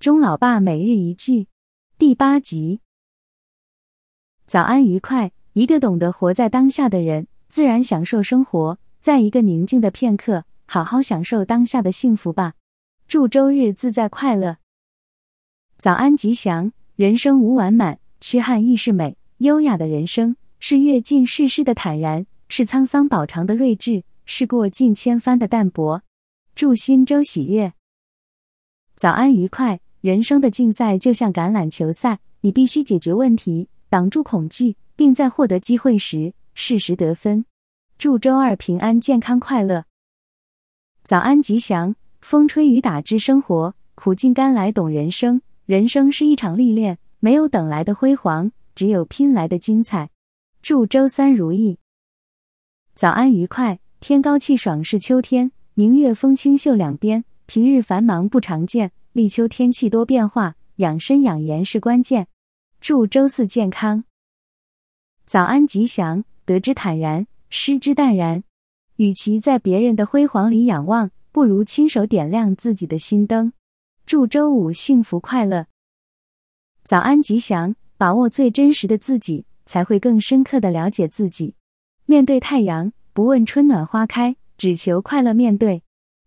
钟老爸每日一句，第八集。早安愉快！一个懂得活在当下的人，自然享受生活。在一个宁静的片刻，好好享受当下的幸福吧。祝周日自在快乐。早安吉祥！人生无完满，缺憾亦是美。优雅的人生是阅尽世事的坦然，是沧桑饱尝的睿智，是过尽千帆的淡泊。祝新周喜悦。早安愉快！人生的竞赛就像橄榄球赛，你必须解决问题，挡住恐惧，并在获得机会时适时得分。祝周二平安、健康、快乐。早安吉祥，风吹雨打之生活，苦尽甘来懂人生。人生是一场历练，没有等来的辉煌，只有拼来的精彩。祝周三如意。早安愉快，天高气爽是秋天，明月风清秀两边，平日繁忙不常见。立秋天气多变化，养生养颜是关键。祝周四健康，早安吉祥。得之坦然，失之淡然。与其在别人的辉煌里仰望，不如亲手点亮自己的心灯。祝周五幸福快乐，早安吉祥。把握最真实的自己，才会更深刻的了解自己。面对太阳，不问春暖花开，只求快乐面对。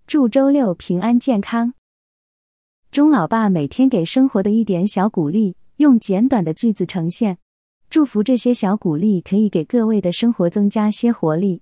祝周六平安健康。钟老爸每天给生活的一点小鼓励，用简短的句子呈现。祝福这些小鼓励可以给各位的生活增加些活力。